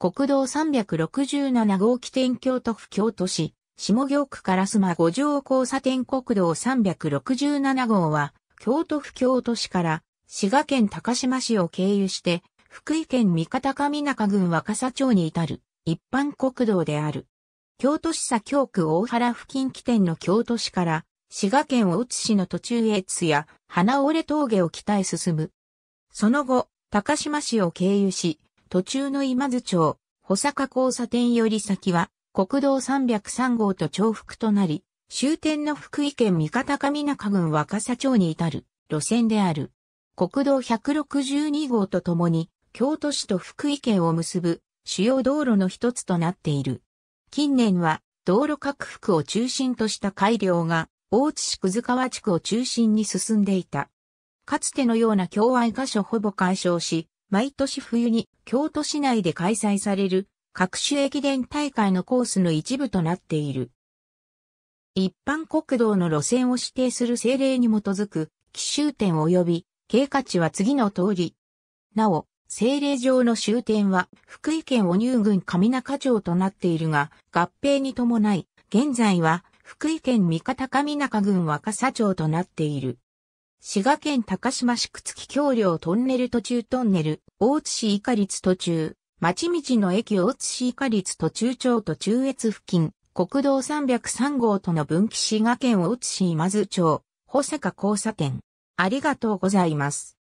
国道367号起点京都府京都市、下京区から須磨五条交差点国道367号は、京都府京都市から滋賀県高島市を経由して、福井県三方上中郡若狭町に至る一般国道である。京都市左京区大原付近起点の京都市から、滋賀県大津市の途中越津や花折峠を北へ進む。その後、高島市を経由し、途中の今津町、保坂交差点より先は、国道303号と重複となり、終点の福井県三方上中郡若狭町に至る路線である。国道162号とともに、京都市と福井県を結ぶ主要道路の一つとなっている。近年は道路拡幅を中心とした改良が大津市葛川地区を中心に進んでいた。かつてのような境愛箇所ほぼ解消し、毎年冬に京都市内で開催される各種駅伝大会のコースの一部となっている。一般国道の路線を指定する政令に基づく、奇終点及び経過値は次の通り。なお、政令上の終点は福井県お乳郡上中町となっているが、合併に伴い、現在は福井県三方上中郡若狭町となっている。滋賀県高島市朽き橋梁トンネル途中トンネル、大津市以下立途中、町道の駅大津市以下立途中町と中越付近、国道303号との分岐滋賀県大津市今津町、保坂交差点。ありがとうございます。